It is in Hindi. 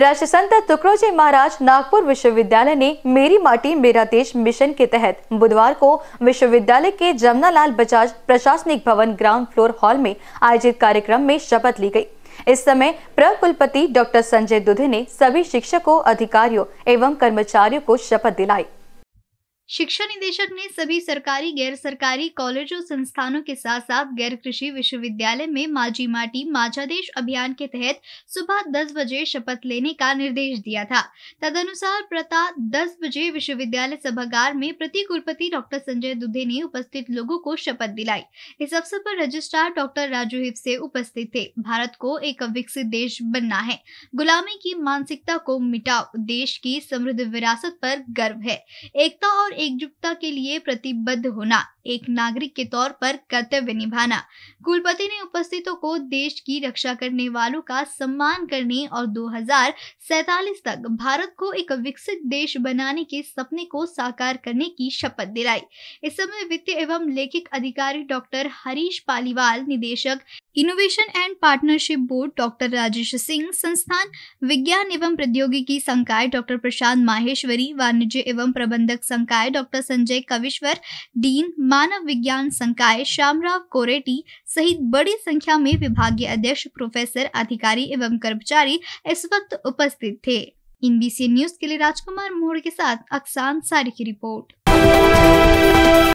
राष्ट्रसंत तुकड़ोजी महाराज नागपुर विश्वविद्यालय ने मेरी माटी मेरा देश मिशन के तहत बुधवार को विश्वविद्यालय के जमुनालाल बजाज प्रशासनिक भवन ग्राउंड फ्लोर हॉल में आयोजित कार्यक्रम में शपथ ली गई इस समय प्रकुलपति डॉक्टर संजय दुधे ने सभी शिक्षकों अधिकारियों एवं कर्मचारियों को शपथ दिलाई शिक्षा निदेशक ने सभी सरकारी गैर सरकारी कॉलेज और संस्थानों के साथ साथ गैर कृषि विश्वविद्यालय में माझी माटी माझादेश अभियान के तहत सुबह 10 बजे शपथ लेने का निर्देश दिया था तदनुसार प्रता 10 बजे विश्वविद्यालय सभागार में प्रति कुलपति डॉक्टर संजय दुधे ने उपस्थित लोगों को शपथ दिलाई इस अवसर पर रजिस्ट्रार डॉक्टर राजू हिपसे उपस्थित थे भारत को एक विकसित देश बनना है गुलामी की मानसिकता को मिटाओ देश की समृद्ध विरासत पर गर्व है एकता और एकजुटता के लिए प्रतिबद्ध होना एक नागरिक के तौर पर कर्तव्य निभाना कुलपति ने उपस्थितों को देश की रक्षा करने वालों का सम्मान करने और दो तक भारत को एक विकसित देश बनाने के सपने को साकार करने की शपथ दिलाई इस समय वित्त एवं लेखिक अधिकारी डॉक्टर हरीश पालीवाल निदेशक innovation and partnership board doctor Rajesh Singh संस्थान विज्ञान एवं प्रौद्योगिकी संकाय डॉक्टर प्रशांत माहेश्वरी वाणिज्य एवं प्रबंधक संकाय डॉक्टर संजय कविश्वर डीन मानव विज्ञान संकाय श्यामराव कोरेटी सहित बड़ी संख्या में विभागीय अध्यक्ष प्रोफेसर अधिकारी एवं कर्मचारी इस वक्त उपस्थित थे इन बी न्यूज के लिए राजकुमार मोहड़ के साथ अक्सान सारी की रिपोर्ट